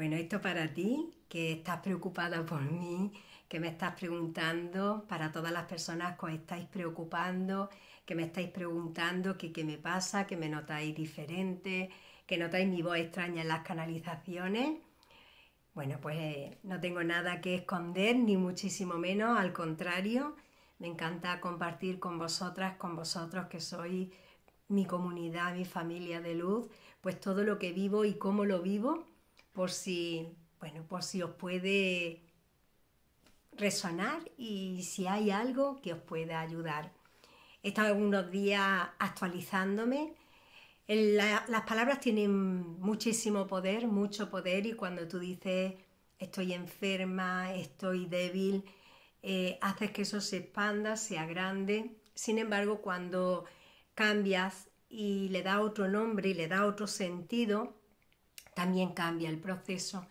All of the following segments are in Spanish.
Bueno, esto para ti, que estás preocupada por mí, que me estás preguntando, para todas las personas que os estáis preocupando, que me estáis preguntando qué me pasa, que me notáis diferente, que notáis mi voz extraña en las canalizaciones. Bueno, pues eh, no tengo nada que esconder, ni muchísimo menos, al contrario, me encanta compartir con vosotras, con vosotros que sois mi comunidad, mi familia de luz, pues todo lo que vivo y cómo lo vivo por si, bueno, por si os puede resonar y si hay algo que os pueda ayudar. He estado algunos días actualizándome. las palabras tienen muchísimo poder, mucho poder y cuando tú dices estoy enferma, estoy débil, eh, haces que eso se expanda, sea grande. Sin embargo, cuando cambias y le da otro nombre y le da otro sentido, también cambia el proceso.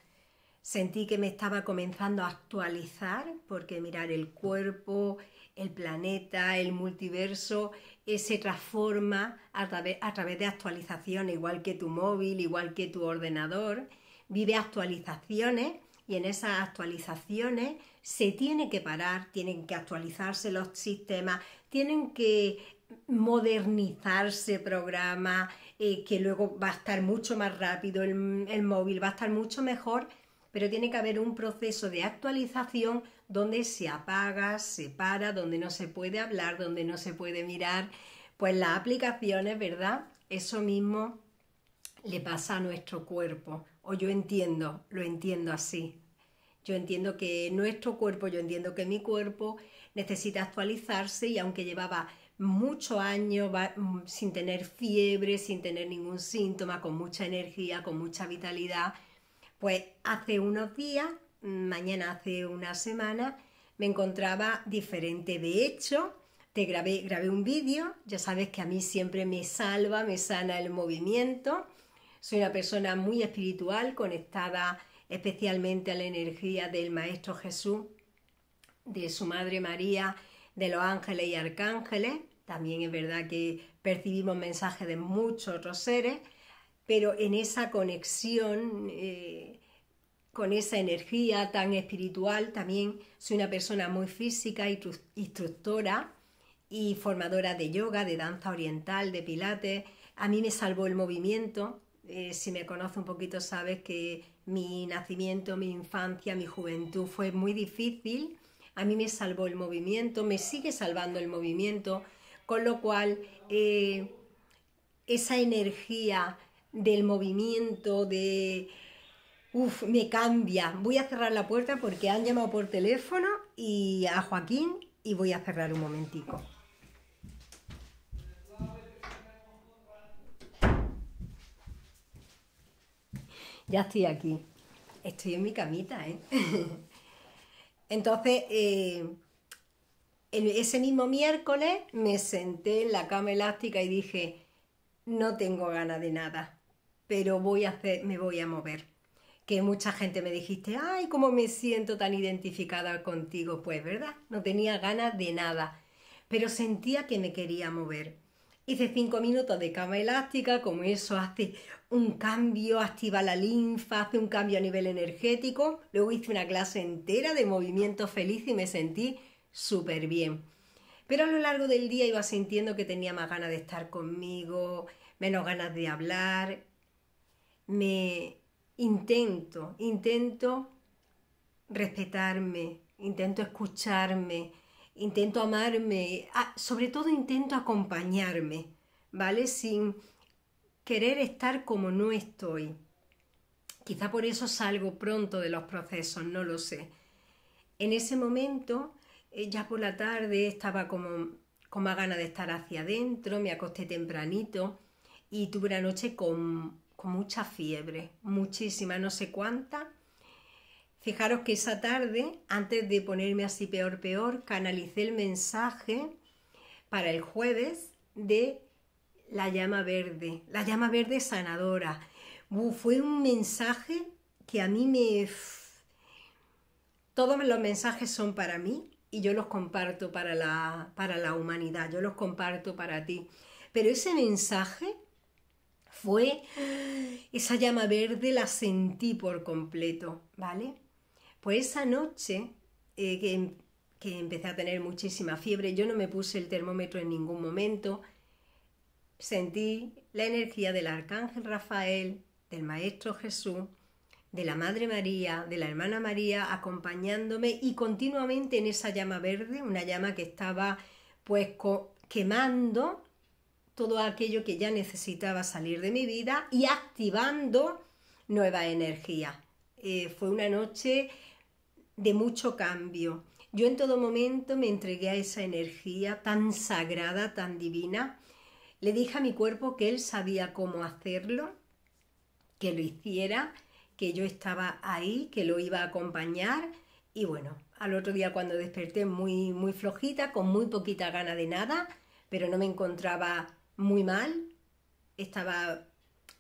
Sentí que me estaba comenzando a actualizar, porque mirar el cuerpo, el planeta, el multiverso, se transforma a, a través, de actualizaciones, igual que tu móvil, igual que tu ordenador, vive actualizaciones y en esas actualizaciones se tiene que parar, tienen que actualizarse los sistemas, tienen que modernizarse programa, eh, que luego va a estar mucho más rápido el, el móvil, va a estar mucho mejor, pero tiene que haber un proceso de actualización donde se apaga, se para, donde no se puede hablar, donde no se puede mirar, pues las aplicaciones, ¿verdad? Eso mismo le pasa a nuestro cuerpo, o yo entiendo, lo entiendo así. Yo entiendo que nuestro cuerpo, yo entiendo que mi cuerpo necesita actualizarse y aunque llevaba mucho año mm, sin tener fiebre, sin tener ningún síntoma, con mucha energía, con mucha vitalidad. Pues hace unos días, mm, mañana hace una semana, me encontraba diferente. De hecho, te grabé, grabé un vídeo, ya sabes que a mí siempre me salva, me sana el movimiento. Soy una persona muy espiritual, conectada especialmente a la energía del Maestro Jesús, de su Madre María, de los ángeles y arcángeles. También es verdad que percibimos mensajes de muchos otros seres, pero en esa conexión, eh, con esa energía tan espiritual, también soy una persona muy física, instructora y formadora de yoga, de danza oriental, de pilates. A mí me salvó el movimiento. Eh, si me conoces un poquito sabes que mi nacimiento, mi infancia, mi juventud fue muy difícil. A mí me salvó el movimiento, me sigue salvando el movimiento con lo cual, eh, esa energía del movimiento, de... Uf, me cambia. Voy a cerrar la puerta porque han llamado por teléfono y a Joaquín y voy a cerrar un momentico. Ya estoy aquí. Estoy en mi camita, ¿eh? Entonces, eh, ese mismo miércoles me senté en la cama elástica y dije, no tengo ganas de nada, pero voy hacer, me voy a mover. Que mucha gente me dijiste, ay, cómo me siento tan identificada contigo. Pues, ¿verdad? No tenía ganas de nada, pero sentía que me quería mover. Hice cinco minutos de cama elástica, como eso hace un cambio, activa la linfa, hace un cambio a nivel energético. Luego hice una clase entera de movimiento feliz y me sentí súper bien. Pero a lo largo del día iba sintiendo que tenía más ganas de estar conmigo, menos ganas de hablar. Me intento, intento respetarme, intento escucharme, intento amarme, ah, sobre todo intento acompañarme, ¿vale? Sin querer estar como no estoy. Quizá por eso salgo pronto de los procesos, no lo sé. En ese momento eh, ya por la tarde estaba como con más ganas de estar hacia adentro, me acosté tempranito y tuve la noche con, con mucha fiebre, muchísima, no sé cuánta. Fijaros que esa tarde, antes de ponerme así peor, peor, canalicé el mensaje para el jueves de la llama verde, la llama verde sanadora. fue un mensaje que a mí me... Todos los mensajes son para mí, y yo los comparto para la, para la humanidad, yo los comparto para ti. Pero ese mensaje fue, esa llama verde la sentí por completo, ¿vale? Pues esa noche eh, que, que empecé a tener muchísima fiebre, yo no me puse el termómetro en ningún momento, sentí la energía del arcángel Rafael, del Maestro Jesús, de la Madre María, de la Hermana María, acompañándome y continuamente en esa llama verde, una llama que estaba pues quemando todo aquello que ya necesitaba salir de mi vida y activando nueva energía. Eh, fue una noche de mucho cambio. Yo en todo momento me entregué a esa energía tan sagrada, tan divina. Le dije a mi cuerpo que él sabía cómo hacerlo, que lo hiciera que yo estaba ahí, que lo iba a acompañar y bueno, al otro día cuando desperté muy, muy flojita, con muy poquita gana de nada, pero no me encontraba muy mal, estaba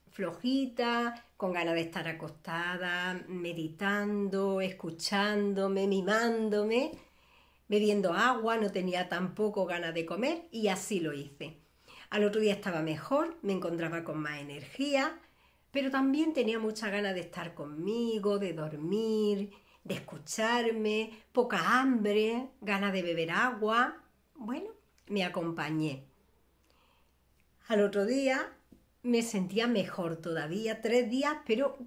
flojita, con ganas de estar acostada, meditando, escuchándome, mimándome, bebiendo agua, no tenía tampoco ganas de comer y así lo hice. Al otro día estaba mejor, me encontraba con más energía, pero también tenía mucha ganas de estar conmigo, de dormir, de escucharme, poca hambre, ganas de beber agua. Bueno, me acompañé. Al otro día me sentía mejor todavía, tres días, pero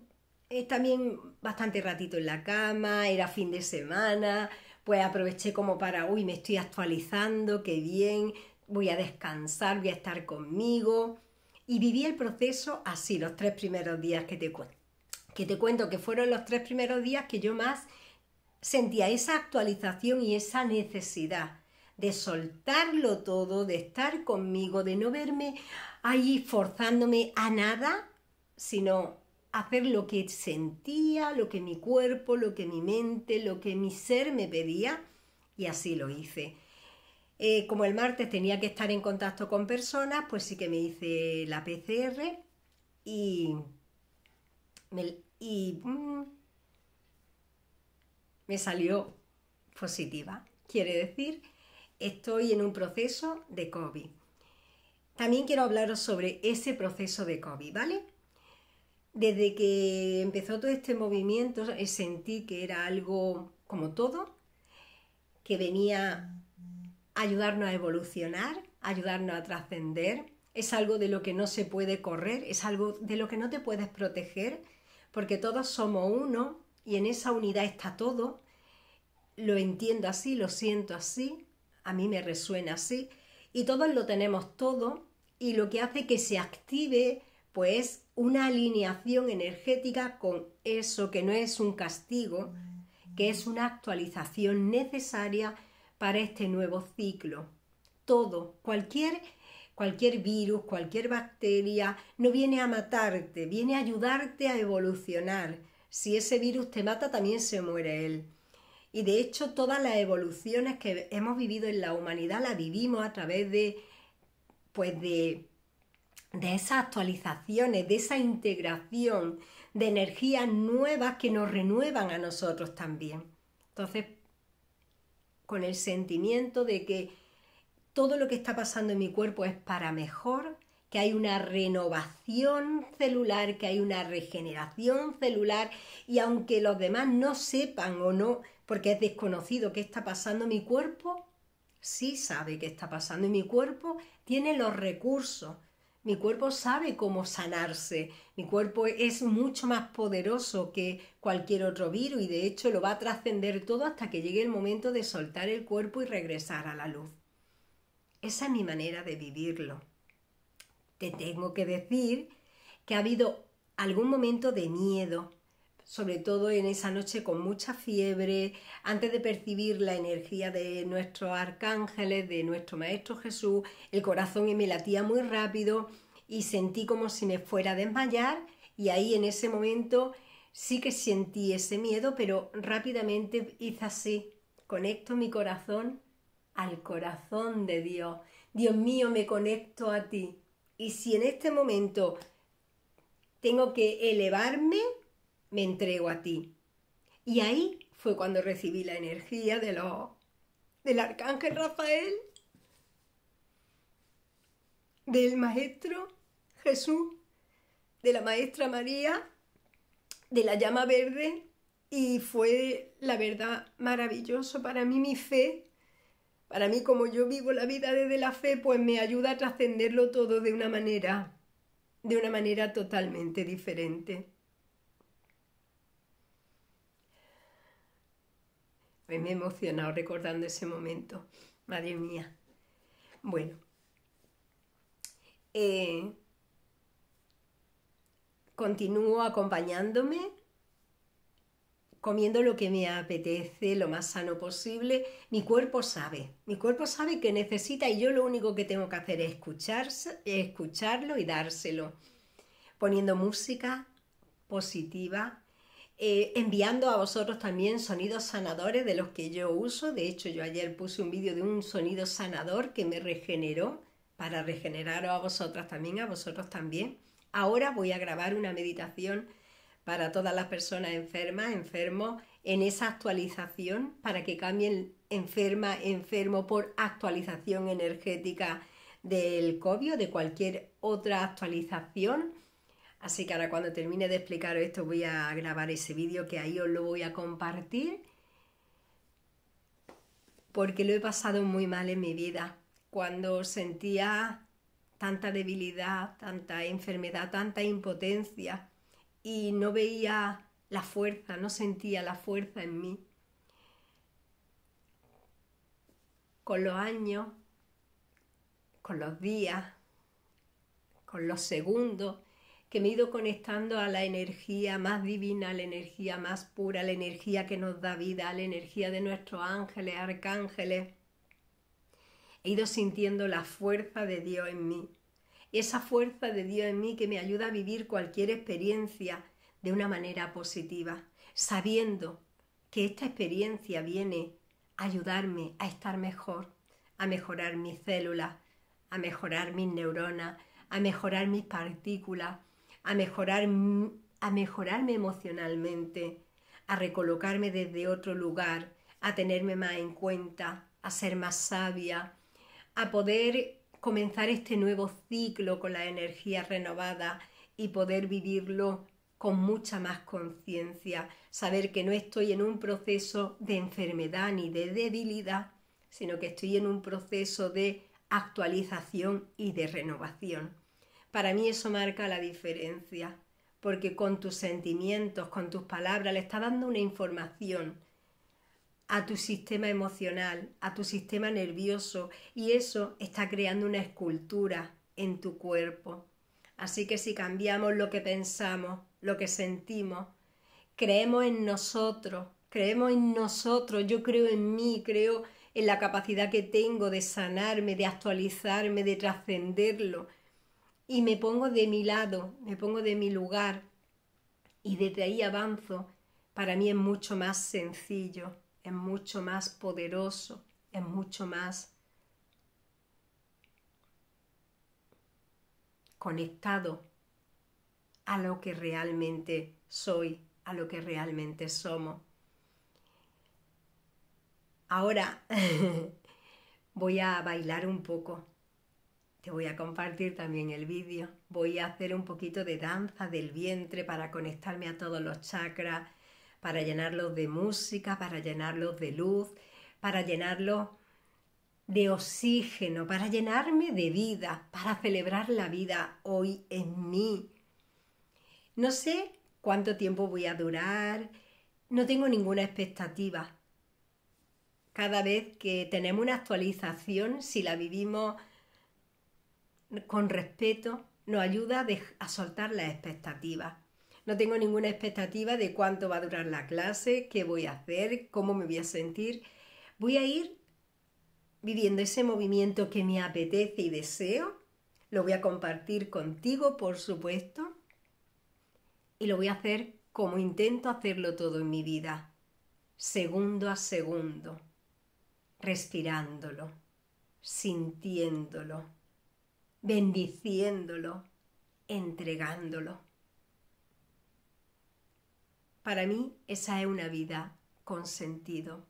eh, también bastante ratito en la cama, era fin de semana, pues aproveché como para, uy, me estoy actualizando, qué bien, voy a descansar, voy a estar conmigo y viví el proceso así los tres primeros días que te, que te cuento, que fueron los tres primeros días que yo más sentía esa actualización y esa necesidad de soltarlo todo, de estar conmigo, de no verme ahí forzándome a nada, sino hacer lo que sentía, lo que mi cuerpo, lo que mi mente, lo que mi ser me pedía, y así lo hice. Eh, como el martes tenía que estar en contacto con personas, pues sí que me hice la PCR y, me, mm, me salió positiva. Quiere decir, estoy en un proceso de COVID. También quiero hablaros sobre ese proceso de COVID, ¿vale? Desde que empezó todo este movimiento sentí que era algo como todo, que venía ayudarnos a evolucionar, ayudarnos a trascender, es algo de lo que no se puede correr, es algo de lo que no te puedes proteger, porque todos somos uno y en esa unidad está todo. Lo entiendo así, lo siento así, a mí me resuena así, y todos lo tenemos todo, y lo que hace que se active, pues, una alineación energética con eso que no es un castigo, que es una actualización necesaria para este nuevo ciclo. Todo, cualquier, cualquier virus, cualquier bacteria, no viene a matarte, viene a ayudarte a evolucionar. Si ese virus te mata, también se muere él. Y de hecho, todas las evoluciones que hemos vivido en la humanidad las vivimos a través de, pues de, de esas actualizaciones, de esa integración de energías nuevas que nos renuevan a nosotros también. Entonces, con el sentimiento de que todo lo que está pasando en mi cuerpo es para mejor, que hay una renovación celular, que hay una regeneración celular y aunque los demás no sepan o no, porque es desconocido qué está pasando, mi cuerpo sí sabe qué está pasando en mi cuerpo tiene los recursos mi cuerpo sabe cómo sanarse. Mi cuerpo es mucho más poderoso que cualquier otro virus y de hecho lo va a trascender todo hasta que llegue el momento de soltar el cuerpo y regresar a la luz. Esa es mi manera de vivirlo. Te tengo que decir que ha habido algún momento de miedo, sobre todo en esa noche con mucha fiebre, antes de percibir la energía de nuestros arcángeles, de nuestro Maestro Jesús, el corazón me latía muy rápido y sentí como si me fuera a desmayar y ahí en ese momento sí que sentí ese miedo, pero rápidamente hice así, conecto mi corazón al corazón de Dios. Dios mío, me conecto a ti. Y si en este momento tengo que elevarme, me entrego a ti. Y ahí fue cuando recibí la energía del arcángel Rafael, del maestro Jesús, de la maestra María, de la llama verde, y fue la verdad maravilloso para mí mi fe. Para mí, como yo vivo la vida desde la fe, pues me ayuda a trascenderlo todo de una manera, de una manera totalmente diferente. me he emocionado recordando ese momento. Madre mía. Bueno. Eh, continúo acompañándome, comiendo lo que me apetece, lo más sano posible. Mi cuerpo sabe, mi cuerpo sabe que necesita y yo lo único que tengo que hacer es escucharse, escucharlo y dárselo. Poniendo música positiva, eh, enviando a vosotros también sonidos sanadores de los que yo uso. De hecho, yo ayer puse un vídeo de un sonido sanador que me regeneró para regeneraros a vosotras también, a vosotros también. Ahora voy a grabar una meditación para todas las personas enfermas, enfermos, en esa actualización para que cambien enferma, enfermo por actualización energética del COVID de cualquier otra actualización Así que ahora cuando termine de explicar esto voy a grabar ese vídeo que ahí os lo voy a compartir porque lo he pasado muy mal en mi vida. Cuando sentía tanta debilidad, tanta enfermedad, tanta impotencia y no veía la fuerza, no sentía la fuerza en mí. Con los años, con los días, con los segundos, que me he ido conectando a la energía más divina, a la energía más pura, a la energía que nos da vida, a la energía de nuestros ángeles, arcángeles. He ido sintiendo la fuerza de Dios en mí. Esa fuerza de Dios en mí que me ayuda a vivir cualquier experiencia de una manera positiva, sabiendo que esta experiencia viene a ayudarme a estar mejor, a mejorar mis células, a mejorar mis neuronas, a mejorar mis partículas, a, mejorarme emocionalmente, a recolocarme desde otro lugar, a tenerme más en cuenta, a ser más sabia, a poder comenzar este nuevo ciclo con la energía renovada y poder vivirlo con mucha más conciencia, saber que no estoy en un proceso de enfermedad ni de debilidad, sino que estoy en un proceso de actualización y de renovación. Para mí eso marca la diferencia, porque con tus sentimientos, con tus palabras, le estás dando una información a tu sistema emocional, a tu sistema nervioso, y eso está creando una escultura en tu cuerpo. Así que si cambiamos lo que pensamos, lo que sentimos, creemos en nosotros, creemos en nosotros, yo creo en mí, creo en la capacidad que tengo de sanarme, de actualizarme, de trascenderlo, y me pongo de mi lado, me pongo de mi lugar y desde ahí avanzo, para mí es mucho más sencillo, es mucho más poderoso, es mucho más conectado a lo que realmente soy, a lo que realmente somos. Ahora voy a bailar un poco. Te voy a compartir también el vídeo. Voy a hacer un poquito de danza del vientre para conectarme a todos los chakras, para llenarlos de música, para llenarlos de luz, para llenarlos de oxígeno, para llenarme de vida, para celebrar la vida hoy en mí. No sé cuánto tiempo voy a durar, no tengo ninguna expectativa. Cada vez que tenemos una actualización, si la vivimos con respeto, nos ayuda a soltar las expectativas. No tengo ninguna expectativa de cuánto va a durar la clase, qué voy a hacer, cómo me voy a sentir. Voy a ir viviendo ese movimiento que me apetece y deseo. Lo voy a compartir contigo, por supuesto. Y lo voy a hacer como intento hacerlo todo en mi vida, segundo a segundo, respirándolo, sintiéndolo bendiciéndolo, entregándolo. Para mí esa es una vida con sentido.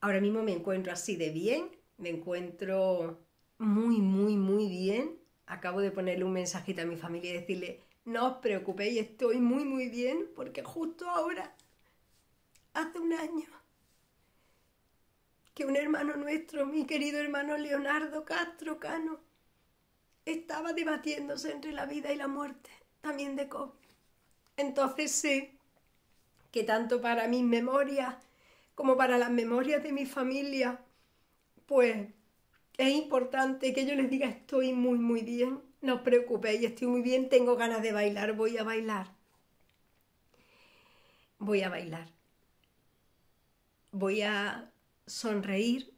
Ahora mismo me encuentro así de bien, me encuentro muy, muy, muy bien. Acabo de ponerle un mensajito a mi familia y decirle, no os preocupéis, estoy muy, muy bien porque justo ahora, hace un año, que un hermano nuestro, mi querido hermano Leonardo Castro Cano, estaba debatiéndose entre la vida y la muerte, también de COVID. Entonces sé que tanto para mis memorias como para las memorias de mi familia, pues es importante que yo les diga estoy muy muy bien, no os preocupéis, estoy muy bien, tengo ganas de bailar, voy a bailar. Voy a bailar. Voy a sonreír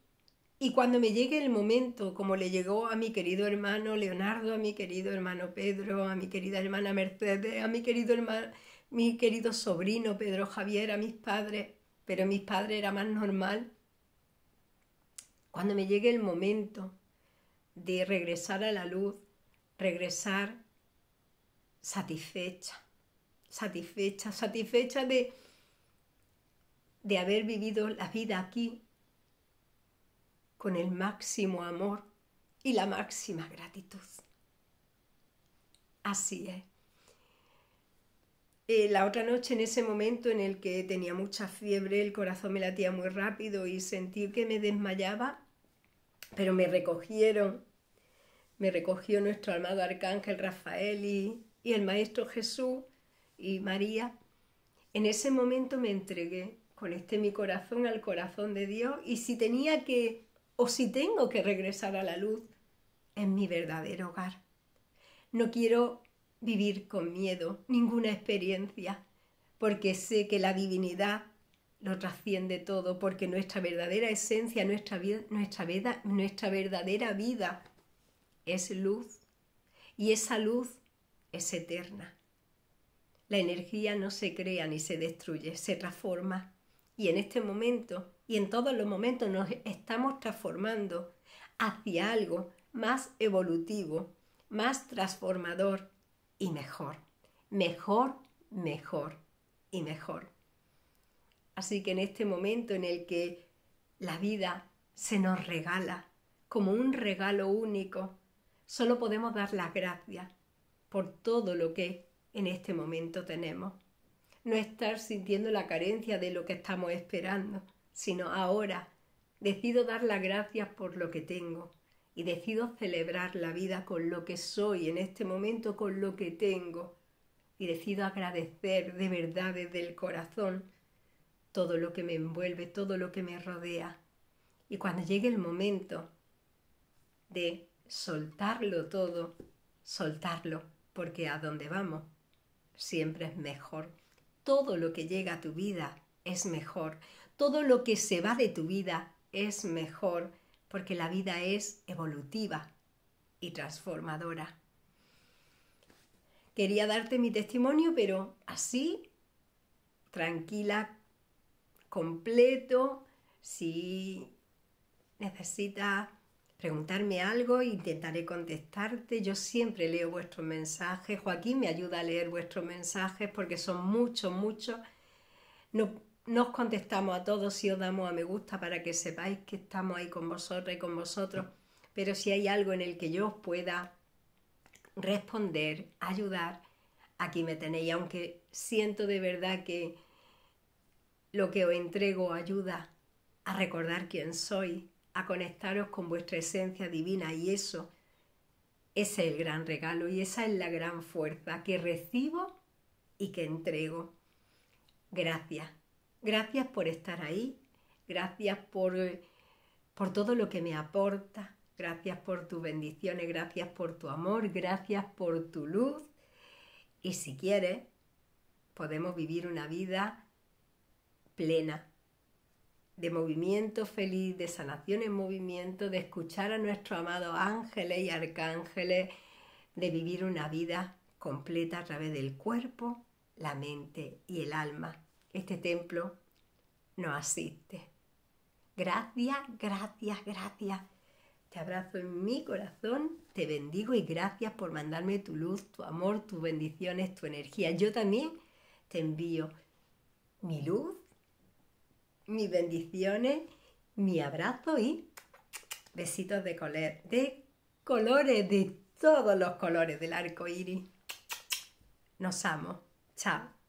y cuando me llegue el momento, como le llegó a mi querido hermano Leonardo, a mi querido hermano Pedro, a mi querida hermana Mercedes, a mi querido hermano, mi querido sobrino Pedro Javier, a mis padres, pero mis padres era más normal. Cuando me llegue el momento de regresar a la luz, regresar satisfecha, satisfecha, satisfecha de de haber vivido la vida aquí con el máximo amor y la máxima gratitud. Así es. Eh, la otra noche, en ese momento en el que tenía mucha fiebre, el corazón me latía muy rápido y sentí que me desmayaba, pero me recogieron, me recogió nuestro amado arcángel Rafael y, y el Maestro Jesús y María. En ese momento me entregué, conecté este mi corazón al corazón de Dios y si tenía que o si tengo que regresar a la luz en mi verdadero hogar. No quiero vivir con miedo ninguna experiencia, porque sé que la divinidad lo trasciende todo, porque nuestra verdadera esencia, nuestra, nuestra verdadera vida es luz y esa luz es eterna. La energía no se crea ni se destruye, se transforma. Y en este momento y en todos los momentos nos estamos transformando hacia algo más evolutivo, más transformador y mejor, mejor, mejor y mejor. Así que en este momento en el que la vida se nos regala como un regalo único, solo podemos dar las gracias por todo lo que en este momento tenemos. No estar sintiendo la carencia de lo que estamos esperando, sino ahora decido dar las gracias por lo que tengo y decido celebrar la vida con lo que soy en este momento, con lo que tengo y decido agradecer de verdad desde el corazón todo lo que me envuelve, todo lo que me rodea. Y cuando llegue el momento de soltarlo todo, soltarlo, porque a donde vamos siempre es mejor. Todo lo que llega a tu vida es mejor todo lo que se va de tu vida es mejor porque la vida es evolutiva y transformadora. Quería darte mi testimonio, pero así, tranquila, completo, si necesitas preguntarme algo, intentaré contestarte. Yo siempre leo vuestros mensajes. Joaquín me ayuda a leer vuestros mensajes porque son muchos, muchos. No, nos contestamos a todos y os damos a me gusta para que sepáis que estamos ahí con vosotros y con vosotros. Pero si hay algo en el que yo os pueda responder, ayudar, aquí me tenéis, aunque siento de verdad que lo que os entrego ayuda a recordar quién soy, a conectaros con vuestra esencia divina y eso, es el gran regalo y esa es la gran fuerza que recibo y que entrego. Gracias. Gracias por estar ahí, gracias por, todo lo que me aporta, gracias por tus bendiciones, gracias por tu amor, gracias por tu luz. Y si quieres, podemos vivir una vida plena, de movimiento feliz, de sanación en movimiento, de escuchar a nuestros amados ángeles y arcángeles, de vivir una vida completa a través del cuerpo, la mente y el alma este templo no asiste. Gracias, gracias, gracias. Te abrazo en mi corazón, te bendigo y gracias por mandarme tu luz, tu amor, tus bendiciones, tu energía. Yo también te envío mi luz, mis bendiciones, mi abrazo y besitos de, color, de colores, de todos los colores del arco iris. Nos amo. Chao.